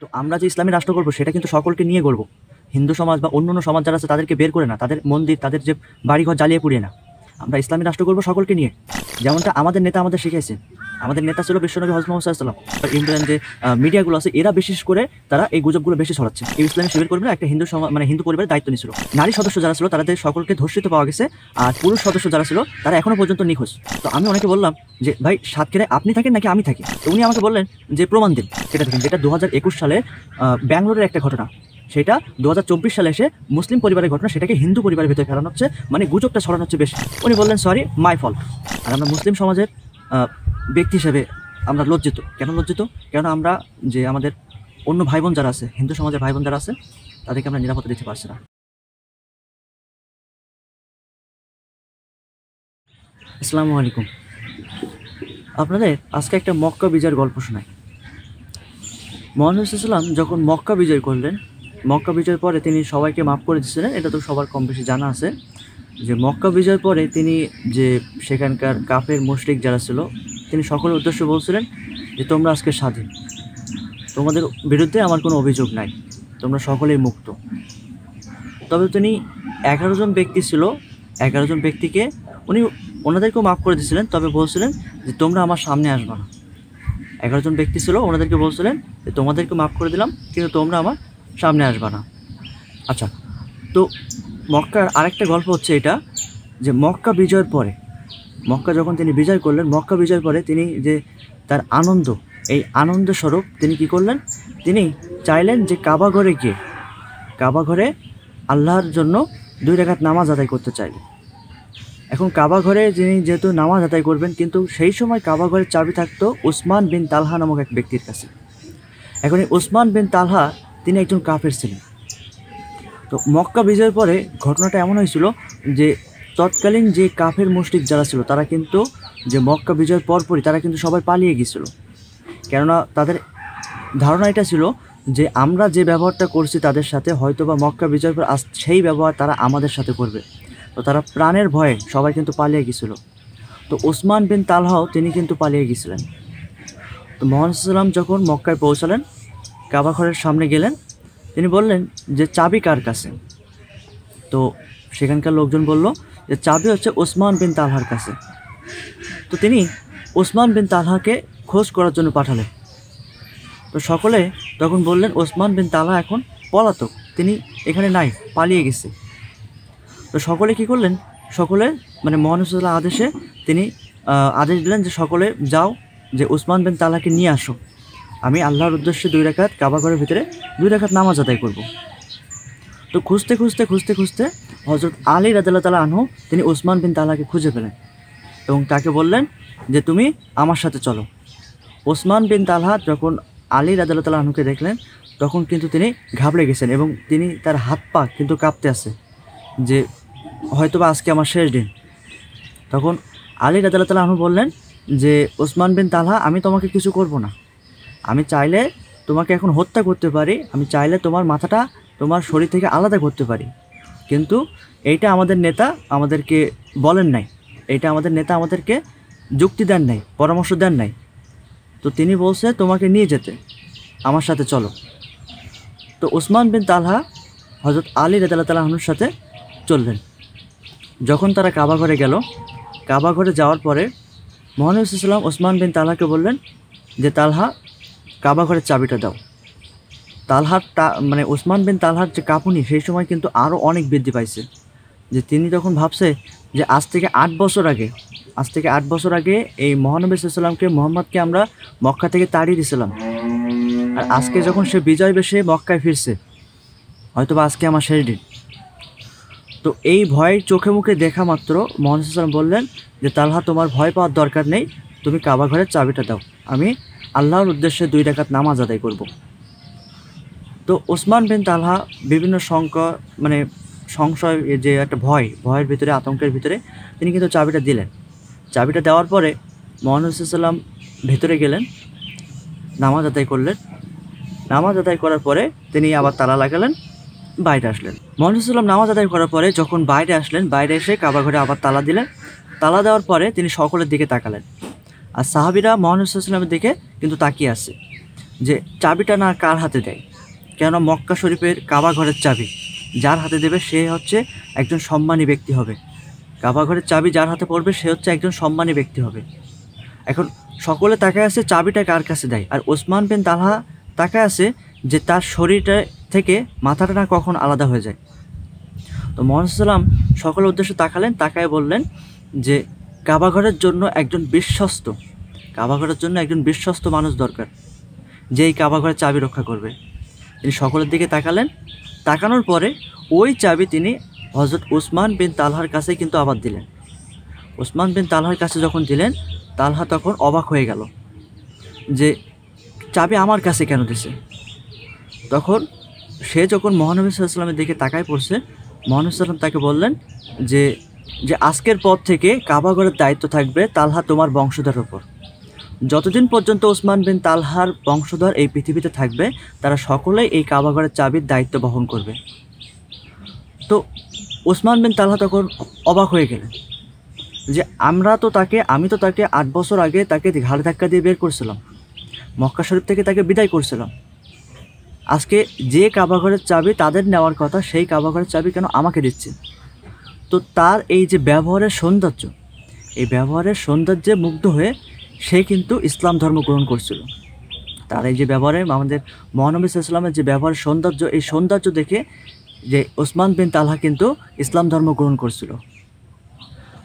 তো আমরা যে ইসলামী রাষ্ট্র করবো সেটা কিন্তু সকলকে নিয়ে করবো হিন্দু সমাজ বা অন্য অন্য সমাজ যারা আছে তাদেরকে বের করে না তাদের মন্দির তাদের যে বাড়িঘর জ্বালিয়ে পুড়িয়ে না আমরা ইসলামী রাষ্ট্র করবো সকলকে নিয়ে যেমনটা আমাদের নেতা আমাদের শিখেছে আমাদের নেতা ছিল বিশ্বনবী হজম সাল্লাম ইন্ডিয়ান যে মিডিয়াগুলো আছে এরা বিশেষ করে তারা এই গুজবগুলো বেশি ছড়াচ্ছে এই ইসলামী শিবির কর্মীরা একটা হিন্দু মানে হিন্দু পরিবারের দায়িত্ব নিয়েছিল নারী সদস্য যারা ছিল তাদের সকলকে ধর্ষিত পাওয়া গেছে আর পুরুষ সদস্য যারা ছিল তারা এখনো পর্যন্ত নিখোঁজ তো আমি অনেকে বললাম যে ভাই সাতক্ষীরায় আপনি থাকেন নাকি আমি থাকি উনি আমাকে বললেন যে প্রমাণ দিন সেটা দেখেন যেটা দু সালে ব্যাঙ্গালোরের একটা ঘটনা সেটা দু সালে এসে মুসলিম পরিবারের ঘটনা সেটাকে হিন্দু পরিবারের ভিতরে ফেরানো হচ্ছে মানে গুজবটা ছড়ানো হচ্ছে বেশি উনি বললেন সরি মাই ফল আর আমরা মুসলিম সমাজের ব্যক্তি হিসাবে আমরা লজ্জিত কেন লজ্জিত কেন আমরা যে আমাদের অন্য ভাই বোন যারা আছে হিন্দু সমাজের ভাই বোন যারা আছে তাদেরকে আমরা নিরাপত্তা দিতে পারছি না আসসালামু আলাইকুম আপনাদের আজকে একটা মক্কা বিজয়ের গল্প শোনায় মোহাম্মদ যখন মক্কা বিজয় করলেন মক্কা বিজয়ের পরে তিনি সবাইকে মাফ করে দিয়েছিলেন এটা তো সবার কম বেশি জানা আছে যে মক্কা বিজয়ের পরে তিনি যে সেখানকার কাফের মুশরিক যারা ছিল তিনি সকলের উদ্দেশ্য বলছিলেন যে তোমরা আজকে স্বাধীন তোমাদের বিরুদ্ধে আমার কোনো অভিযোগ নাই তোমরা সকলেই মুক্ত তবে তিনি এগারো জন ব্যক্তি ছিল এগারো জন ব্যক্তিকে উনি ওনাদেরকেও মাফ করে দিয়েছিলেন তবে বলছিলেন যে তোমরা আমার সামনে আসবে না এগারো জন ব্যক্তি ছিল ওনাদেরকে বলছিলেন যে তোমাদেরকে মাফ করে দিলাম কিন্তু তোমরা আমার সামনে আসবে না আচ্ছা তো মক্কার আরেকটা গল্প হচ্ছে এটা যে মক্কা বিজয়ের পরে মক্কা যখন তিনি বিজয় করলেন মক্কা বিজয় পরে তিনি যে তার আনন্দ এই আনন্দ স্বরূপ তিনি কি করলেন তিনি চাইলেন যে কাবা ঘরে গিয়ে কাবা ঘরে আল্লাহর জন্য দুই রেখাত নামাজ আদায় করতে চাইলেন এখন কাবা ঘরে যিনি যেহেতু নামাজ আদায় করবেন কিন্তু সেই সময় কাবা ঘরের চাবি থাকত উসমান বিন তালহা নামক এক ব্যক্তির কাছে এখন এই উসমান বিন তালহা তিনি একজন কাফের ছিলেন তো মক্কা বিজয়ের পরে ঘটনাটা এমন হয়েছিল যে তৎকালীন যে কাফের মসজিদ যারা ছিল তারা কিন্তু যে মক্কা বিজয়ের পরপরই তারা কিন্তু সবাই পালিয়ে গিয়েছিল কেননা তাদের ধারণা এটা ছিল যে আমরা যে ব্যবহারটা করছি তাদের সাথে হয়তো বা মক্কা বিজয়ের পর সেই ব্যবহার তারা আমাদের সাথে করবে তো তারা প্রাণের ভয়ে সবাই কিন্তু পালিয়ে গিয়েছিল তো ওসমান বিন তালহাও তিনি কিন্তু পালিয়ে গিয়েছিলেন তো মোহাম্মদাম যখন মক্কায় পৌঁছালেন কাবাঘরের সামনে গেলেন তিনি বললেন যে চাবি কার কাছে তো সেখানকার লোকজন বলল যে চাবি হচ্ছে ওসমান বিন তালহার কাছে তো তিনি ওসমান বিন তালহাকে খোঁজ করার জন্য পাঠালেন তো সকলে তখন বললেন ওসমান বিন তালহা এখন পলাতক তিনি এখানে নাই পালিয়ে গেছে তো সকলে কি করলেন সকলে মানে মহানুসুল্লাহ আদেশে তিনি আদেশ দিলেন যে সকলে যাও যে ওসমান বিন তালাকে নিয়ে আসো আমি আল্লাহর উদ্দেশ্যে দুই রেখাত কাবাঘরের ভিতরে দুই রেখাত নামাজ আদায় করবো তো খুঁজতে খুঁজতে খুঁজতে খুঁজতে হজরত আলী রাজাল তালা আনহু তিনি ওসমান বিন তালাকে খুঁজে পেলেন এবং তাকে বললেন যে তুমি আমার সাথে চলো ওসমান বিন তালহা যখন আলী রাজাল তালা আনহুকে দেখলেন তখন কিন্তু তিনি ঘাবড়ে গেছেন এবং তিনি তার হাত পা কিন্তু কাঁপতে আছে যে হয়তোবা আজকে আমার শেষ দিন তখন আলী রাজাল তালা আনহু বললেন যে ওসমান বিন তালহা আমি তোমাকে কিছু করব না আমি চাইলে তোমাকে এখন হত্যা করতে পারি আমি চাইলে তোমার মাথাটা তোমার শরীর থেকে আলাদা করতে পারি কিন্তু এইটা আমাদের নেতা আমাদেরকে বলেন নাই এটা আমাদের নেতা আমাদেরকে যুক্তি দেন নাই পরামর্শ দেন নাই তো তিনি বলছে তোমাকে নিয়ে যেতে আমার সাথে চলো তো ওসমান বিন তালহা হজরত আলী রেদালাতালাহনুর সাথে চললেন যখন তারা কাবা ঘরে গেল কাবা ঘরে যাওয়ার পরে মোহানবুল ওসমান বিন তালহাকে বললেন যে তালহা কাবা ঘরের চাবিটা দাও তালহার তা মানে ওসমান বিন তালহার যে কাপুনি সেই সময় কিন্তু আরও অনেক বৃদ্ধি পাইছে যে তিনি তখন ভাবছে যে আজ থেকে আট বছর আগে আজ থেকে আট বছর আগে এই মহানবী সাল্লামকে মোহাম্মদকে আমরা মক্কা থেকে তাড়িয়ে দিয়েছিলাম আর আজকে যখন সে বিজয় বেশে মক্কায় ফিরছে হয়তো বা আজকে আমার শেষ দিন তো এই ভয় চোখে মুখে দেখা মাত্র মোহাম্মদ সাল্লাম বললেন যে তালহা তোমার ভয় পাওয়ার দরকার নেই তুমি কাবা ঘরের চাবিটা দাও আমি আল্লাহর উদ্দেশ্যে দুই ডাকাত নামাজ আদায় করবো তো ওসমান বিন তালহা বিভিন্ন সংকট মানে সংশয় যে একটা ভয় ভয়ের ভিতরে আতঙ্কের ভিতরে তিনি কিন্তু চাবিটা দিলেন চাবিটা দেওয়ার পরে মোহানুসাল্লাম ভেতরে গেলেন নামাজ আদায় করলেন নামাজ আদায় করার পরে তিনি আবার তালা লাগালেন বাইরে আসলেন মোহানুসাল্লাম নামাজ আদায় করার পরে যখন বাইরে আসলেন বাইরে এসে কাবা ঘরে আবার তালা দিলেন তালা দেওয়ার পরে তিনি সকলের দিকে তাকালেন আর সাহাবিরা মোহানুসাল্লামের দিকে কিন্তু তাকিয়ে আছে যে চাবিটা না কার হাতে দেয় কেন মক্কা শরীফের কাবা ঘরের চাবি যার হাতে দেবে সে হচ্ছে একজন সম্মানী ব্যক্তি হবে কাবা ঘরের চাবি যার হাতে পড়বে সে হচ্ছে একজন সম্মানী ব্যক্তি হবে এখন সকলে তাকায় আছে চাবিটা কার কাছে দেয় আর ওসমান বিন তালহা তাকায় আছে যে তার শরীরটা থেকে মাথাটা না কখন আলাদা হয়ে যায় তো মোহাম্মদাল্লাম সকল উদ্দেশ্যে তাকালেন তাকায় বললেন যে কাবাঘরের জন্য একজন বিশ্বস্ত কাবাঘরের জন্য একজন বিশ্বস্ত মানুষ দরকার যে এই কাবাঘরের চাবি রক্ষা করবে তিনি সকলের দিকে তাকালেন তাকানোর পরে ওই চাবি তিনি হজরত ওসমান বিন তালহার কাছে কিন্তু আবার দিলেন ওসমান বিন তালহার কাছে যখন দিলেন তালহা তখন অবাক হয়ে গেল যে চাবি আমার কাছে কেন দিছে তখন সে যখন মহানবী সাল্লামের দিকে তাকায় পড়ছে মহানবী সাল্লাম তাকে বললেন যে যে আজকের পর থেকে কাবাগড়ের দায়িত্ব থাকবে তালহা তোমার বংশধর ওপর যতদিন পর্যন্ত ওসমান বিন তালহার বংশধর এই পৃথিবীতে থাকবে তারা সকলেই এই কাবাঘরের চাবির দায়িত্ব বহন করবে তো ওসমান বিন তালহা তখন অবাক হয়ে গেলেন যে আমরা তো তাকে আমি তো তাকে আট বছর আগে তাকে ঘাড়ে ধাক্কা দিয়ে বের করছিলাম মক্কা শরীফ থেকে তাকে বিদায় করছিলাম আজকে যে কাবাঘরের চাবি তাদের নেওয়ার কথা সেই কাবাঘরের চাবি কেন আমাকে দিচ্ছে তো তার এই যে ব্যবহারের সৌন্দর্য এই ব্যবহারের সৌন্দর্যে মুগ্ধ হয়ে সে কিন্তু ইসলাম ধর্ম গ্রহণ করছিল তার এই যে ব্যবহারে আমাদের মহানবী ইসলামের যে ব্যবহারের সৌন্দর্য এই সৌন্দর্য দেখে যে ওসমান বিন তালহা কিন্তু ইসলাম ধর্ম গ্রহণ করছিল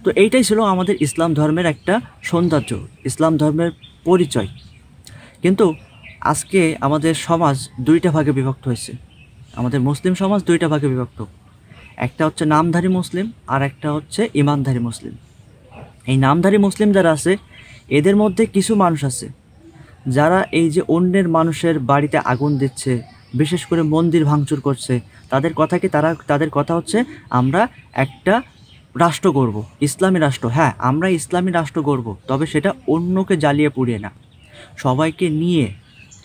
তো এইটাই ছিল আমাদের ইসলাম ধর্মের একটা সৌন্দর্য ইসলাম ধর্মের পরিচয় কিন্তু আজকে আমাদের সমাজ দুইটা ভাগে বিভক্ত হয়েছে আমাদের মুসলিম সমাজ দুইটা ভাগে বিভক্ত একটা হচ্ছে নামধারী মুসলিম আর একটা হচ্ছে ইমানধারী মুসলিম এই নামধারী মুসলিম যারা আছে এদের মধ্যে কিছু মানুষ আছে যারা এই যে অন্যের মানুষের বাড়িতে আগুন দিচ্ছে বিশেষ করে মন্দির ভাঙচুর করছে তাদের কথা কি তারা তাদের কথা হচ্ছে আমরা একটা রাষ্ট্র গড়ব ইসলামী রাষ্ট্র হ্যাঁ আমরা ইসলামী রাষ্ট্র গড়ব তবে সেটা অন্যকে জ্বালিয়ে পুড়িয়ে না সবাইকে নিয়ে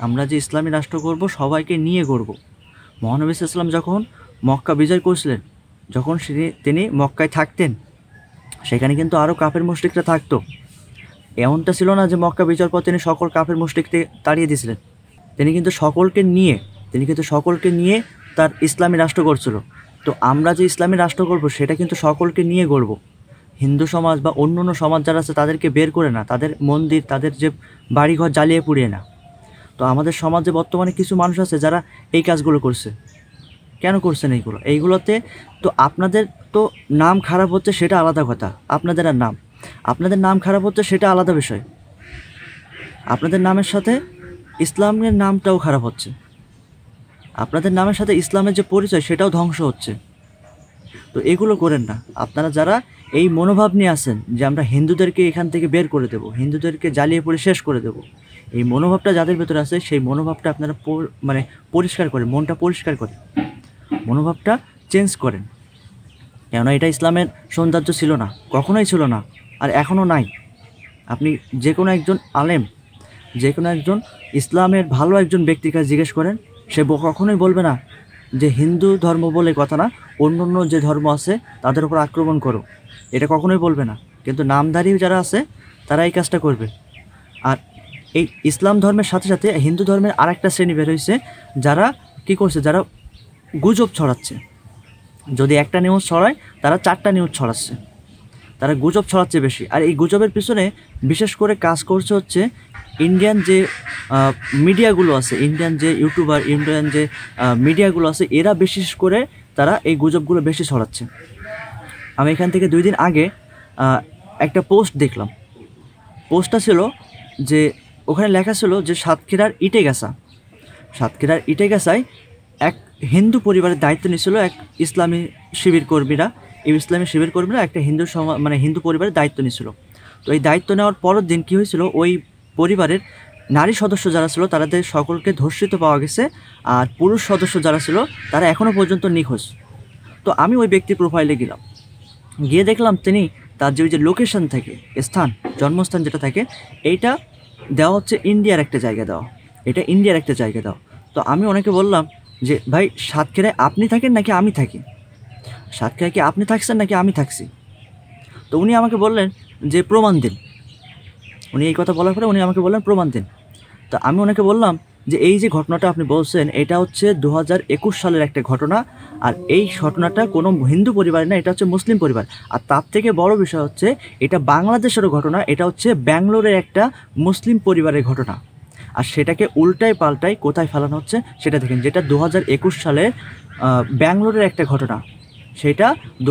আমরা যে ইসলামী রাষ্ট্র করব সবাইকে নিয়ে গড়ব মহানবী ইসলাম যখন মক্কা বিজয় করছিলেন যখন তিনি মক্কায় থাকতেন সেখানে কিন্তু আরও কাপের মুশ্রিকরা থাকতো এমনটা ছিল না যে মক্কা বিজয়ের পর তিনি সকল কাফের মুসলিককে তাড়িয়ে দিয়েছিলেন তিনি কিন্তু সকলকে নিয়ে তিনি কিন্তু সকলকে নিয়ে তার ইসলামী রাষ্ট্র করছিল তো আমরা যে ইসলামী রাষ্ট্র করব সেটা কিন্তু সকলকে নিয়ে গড়ব হিন্দু সমাজ বা অন্য অন্য সমাজ যারা আছে তাদেরকে বের করে না তাদের মন্দির তাদের যে বাড়িঘর জ্বালিয়ে পুড়িয়ে না তো আমাদের সমাজে বর্তমানে কিছু মানুষ আছে যারা এই কাজগুলো করছে কেন করছেন এইগুলো এইগুলোতে তো আপনাদের তো নাম খারাপ হচ্ছে সেটা আলাদা কথা আপনাদের আর নাম আপনাদের নাম খারাপ হচ্ছে সেটা আলাদা বিষয় আপনাদের নামের সাথে ইসলামের নামটাও খারাপ হচ্ছে আপনাদের নামের সাথে ইসলামের যে পরিচয় সেটাও ধ্বংস হচ্ছে তো এগুলো করেন না আপনারা যারা এই মনোভাব নিয়ে আসেন যে আমরা হিন্দুদেরকে এখান থেকে বের করে দেব হিন্দুদেরকে জ্বালিয়ে পড়ে শেষ করে দেব এই মনোভাবটা যাদের ভেতরে আছে সেই মনোভাবটা আপনারা মানে পরিষ্কার করেন মনটা পরিষ্কার করেন মনোভাবটা চেঞ্জ করেন কেননা এটা ইসলামের সৌন্দর্য ছিল না কখনোই ছিল না আর এখনও নাই আপনি যে কোনো একজন আলেম যে কোনো একজন ইসলামের ভালো একজন ব্যক্তির কাছে জিজ্ঞেস করেন সে কখনোই বলবে না যে হিন্দু ধর্ম বলে কথা না অন্য অন্য যে ধর্ম আছে তাদের উপর আক্রমণ করো এটা কখনোই বলবে না কিন্তু নামধারী যারা আছে তারা এই কাজটা করবে আর এই ইসলাম ধর্মের সাথে সাথে হিন্দু ধর্মের আর একটা শ্রেণী বের হয়েছে যারা কি করছে যারা গুজব ছড়াচ্ছে যদি একটা নিউজ ছড়ায় তারা চারটা নিউজ ছড়াচ্ছে তারা গুজব ছড়াচ্ছে বেশি আর এই গুজবের পিছনে বিশেষ করে কাজ করছে হচ্ছে ইন্ডিয়ান যে মিডিয়াগুলো আছে ইন্ডিয়ান যে ইউটিউবার ইন্ডিয়ান যে মিডিয়াগুলো আছে এরা বিশেষ করে তারা এই গুজবগুলো বেশি ছড়াচ্ছে আমি এখান থেকে দুই দিন আগে একটা পোস্ট দেখলাম পোস্টটা ছিল যে ওখানে লেখা ছিল যে সাতক্ষীরার ইটে গাছা সাতক্ষীরার ইটে গাছায় এক হিন্দু পরিবারের দায়িত্ব নিয়েছিল এক ইসলামী শিবির কর্মীরা এই ইসলামী শিবির কর্মীরা একটা হিন্দু সমাজ মানে হিন্দু পরিবারের দায়িত্ব নিয়েছিল তো এই দায়িত্ব নেওয়ার পরের দিন কী হয়েছিল ওই পরিবারের নারী সদস্য যারা ছিল তাদের সকলকে ধর্ষিত পাওয়া গেছে আর পুরুষ সদস্য যারা ছিল তারা এখনও পর্যন্ত নিখোঁজ তো আমি ওই ব্যক্তির প্রোফাইলে গেলাম গিয়ে দেখলাম তিনি তার যে ওই যে লোকেশন থাকে স্থান জন্মস্থান যেটা থাকে এইটা দেওয়া হচ্ছে ইন্ডিয়ার একটা জায়গা দেওয়া এটা ইন্ডিয়ার একটা জায়গা দেওয়া তো আমি অনেকে বললাম যে ভাই সাতক্ষীরায় আপনি থাকেন নাকি আমি থাকি সাক্ষী কি আপনি থাকছেন নাকি আমি থাকছি তো উনি আমাকে বললেন যে প্রমাণ দিন উনি এই কথা বলার পরে উনি আমাকে বললেন প্রমাণ দিন তো আমি ওনাকে বললাম যে এই যে ঘটনাটা আপনি বলছেন এটা হচ্ছে দু সালের একটা ঘটনা আর এই ঘটনাটা কোনো হিন্দু পরিবার না এটা হচ্ছে মুসলিম পরিবার আর তার থেকে বড় বিষয় হচ্ছে এটা বাংলাদেশেরও ঘটনা এটা হচ্ছে ব্যাঙ্গালোরের একটা মুসলিম পরিবারের ঘটনা আর সেটাকে উল্টায় পাল্টায় কোথায় ফেলানো হচ্ছে সেটা দেখেন যেটা দু সালে ব্যাঙ্গালোরের একটা ঘটনা সেটা দু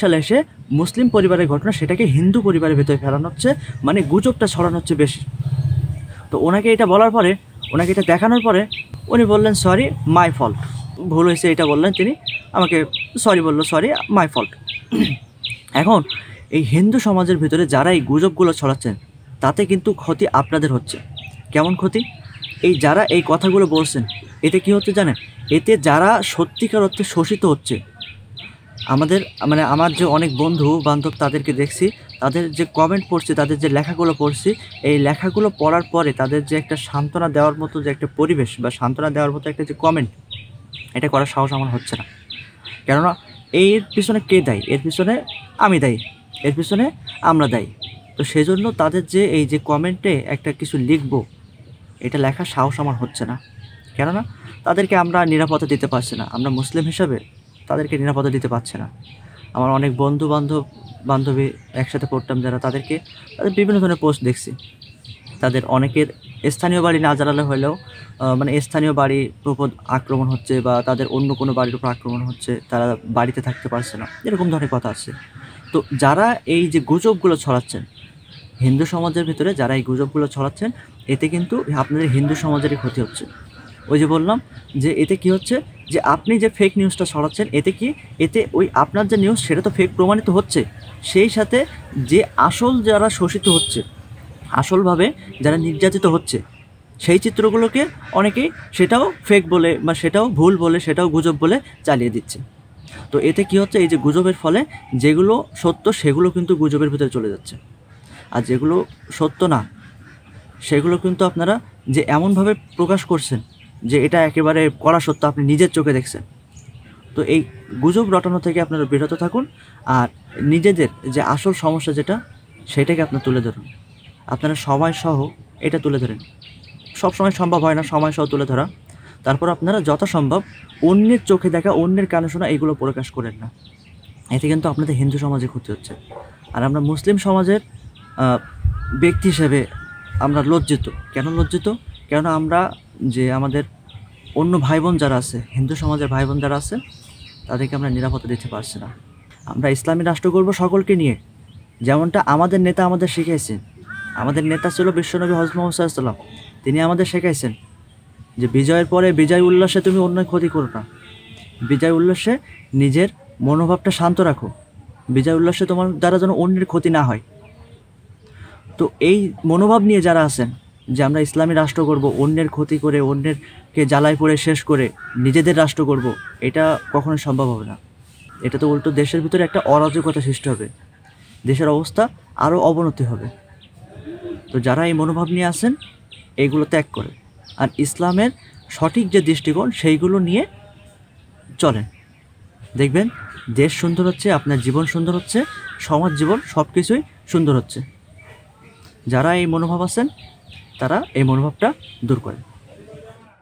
সালে এসে মুসলিম পরিবারের ঘটনা সেটাকে হিন্দু পরিবারের ভেতরে ফেরানো হচ্ছে মানে গুজবটা ছড়ানো হচ্ছে বেশি তো ওনাকে এটা বলার পরে ওনাকে এটা দেখানোর পরে উনি বললেন সরি মাই ফল্ট ভুল হয়েছে এটা বললেন তিনি আমাকে সরি বললো সরি মাই ফল্ট এখন এই হিন্দু সমাজের ভিতরে যারা এই গুজবগুলো ছড়াচ্ছেন তাতে কিন্তু ক্ষতি আপনাদের হচ্ছে কেমন ক্ষতি এই যারা এই কথাগুলো বলছেন এতে কি হচ্ছে জানেন এতে যারা সত্যিকার অর্থে শোষিত হচ্ছে আমাদের মানে আমার যে অনেক বন্ধু বান্ধব তাদেরকে দেখছি তাদের যে কমেন্ট পড়ছি তাদের যে লেখাগুলো পড়ছি এই লেখাগুলো পড়ার পরে তাদের যে একটা সান্ত্বনা দেওয়ার মতো যে একটা পরিবেশ বা সান্ত্বনা দেওয়ার মতো একটা যে কমেন্ট এটা করার সাহস আমার হচ্ছে না কেননা এর পিছনে কে দায়ী এর পিছনে আমি দায়ী এর পিছনে আমরা দায়ী তো সেই জন্য তাদের যে এই যে কমেন্টে একটা কিছু লিখবো এটা লেখার সাহস আমার হচ্ছে না কেননা তাদেরকে আমরা নিরাপত্তা দিতে পারছি না আমরা মুসলিম হিসাবে তাদেরকে নিরাপদে দিতে পারছে না আমার অনেক বন্ধু বান্ধব বান্ধবী একসাথে পড়তাম যারা তাদেরকে তাদের বিভিন্ন ধরনের পোস্ট দেখছি তাদের অনেকের স্থানীয় বাড়ি না জ্বালালে হলেও মানে স্থানীয় বাড়ি প্রপদ আক্রমণ হচ্ছে বা তাদের অন্য কোনো বাড়ির উপর আক্রমণ হচ্ছে তারা বাড়িতে থাকতে পারছে না এরকম ধরনের কথা আছে তো যারা এই যে গুজবগুলো ছড়াচ্ছেন হিন্দু সমাজের ভিতরে যারা এই গুজবগুলো ছড়াচ্ছেন এতে কিন্তু আপনাদের হিন্দু সমাজেরই ক্ষতি হচ্ছে ওই যে বললাম যে এতে কি হচ্ছে যে আপনি যে ফেক নিউজটা ছড়াচ্ছেন এতে কি এতে ওই আপনার যে নিউজ সেটা তো ফেক প্রমাণিত হচ্ছে সেই সাথে যে আসল যারা শোষিত হচ্ছে আসলভাবে যারা নির্যাতিত হচ্ছে সেই চিত্রগুলোকে অনেকেই সেটাও ফেক বলে বা সেটাও ভুল বলে সেটাও গুজব বলে চালিয়ে দিচ্ছে তো এতে কি হচ্ছে এই যে গুজবের ফলে যেগুলো সত্য সেগুলো কিন্তু গুজবের ভিতরে চলে যাচ্ছে আর যেগুলো সত্য না সেগুলো কিন্তু আপনারা যে এমনভাবে প্রকাশ করছেন যে এটা একেবারে করা সত্য আপনি নিজের চোখে দেখছেন তো এই গুজব রটানো থেকে আপনারা বিরত থাকুন আর নিজেদের যে আসল সমস্যা যেটা সেটাকে আপনারা তুলে ধরুন আপনারা সময় সহ এটা তুলে ধরেন সবসময় সম্ভব হয় না সময় সহ তুলে ধরা তারপর আপনারা যথাসম্ভব অন্যের চোখে দেখা অন্যের কানে শোনা এগুলো প্রকাশ করেন না এতে কিন্তু আপনাদের হিন্দু সমাজে ক্ষতি হচ্ছে আর আমরা মুসলিম সমাজের ব্যক্তি হিসেবে আমরা লজ্জিত কেন লজ্জিত কেননা আমরা যে আমাদের অন্য ভাই বোন যারা আছে হিন্দু সমাজের ভাই বোন যারা আছে তাদেরকে আমরা নিরাপত্তা দিতে পারছি না আমরা ইসলামী রাষ্ট্র করব সকলকে নিয়ে যেমনটা আমাদের নেতা আমাদের শিখিয়েছেন আমাদের নেতা ছিল বিশ্বনবী হজম হুসাইসাল্লাম তিনি আমাদের শেখাইছেন যে বিজয়ের পরে বিজয় উল্লাসে তুমি অন্য ক্ষতি করো না বিজয় উল্লাসে নিজের মনোভাবটা শান্ত রাখো বিজয় উল্লাসে তোমার দ্বারা যেন অন্যের ক্ষতি না হয় তো এই মনোভাব নিয়ে যারা আছেন যে আমরা ইসলামী রাষ্ট্র করব অন্যের ক্ষতি করে অন্যেরকে জ্বালায় পড়ে শেষ করে নিজেদের রাষ্ট্র করব এটা কখনো সম্ভব হবে না এটা তো উল্টো দেশের ভিতরে একটা অরাজকতা সৃষ্টি হবে দেশের অবস্থা আরও অবনতি হবে তো যারা এই মনোভাব নিয়ে আসেন এগুলো ত্যাগ করে আর ইসলামের সঠিক যে দৃষ্টিকোণ সেইগুলো নিয়ে চলেন দেখবেন দেশ সুন্দর হচ্ছে আপনার জীবন সুন্দর হচ্ছে সমাজ জীবন সব কিছুই সুন্দর হচ্ছে যারা এই মনোভাব আছেন তারা এই মনোভাবটা দূর করে